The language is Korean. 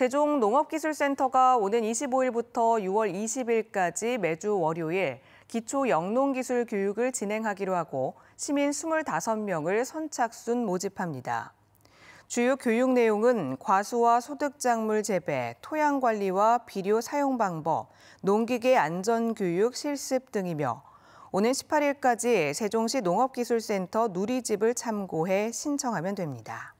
세종농업기술센터가 오는 25일부터 6월 20일까지 매주 월요일 기초 영농기술 교육을 진행하기로 하고 시민 25명을 선착순 모집합니다. 주요 교육 내용은 과수와 소득작물 재배, 토양관리와 비료 사용 방법, 농기계 안전교육 실습 등이며 오는 18일까지 세종시 농업기술센터 누리집을 참고해 신청하면 됩니다.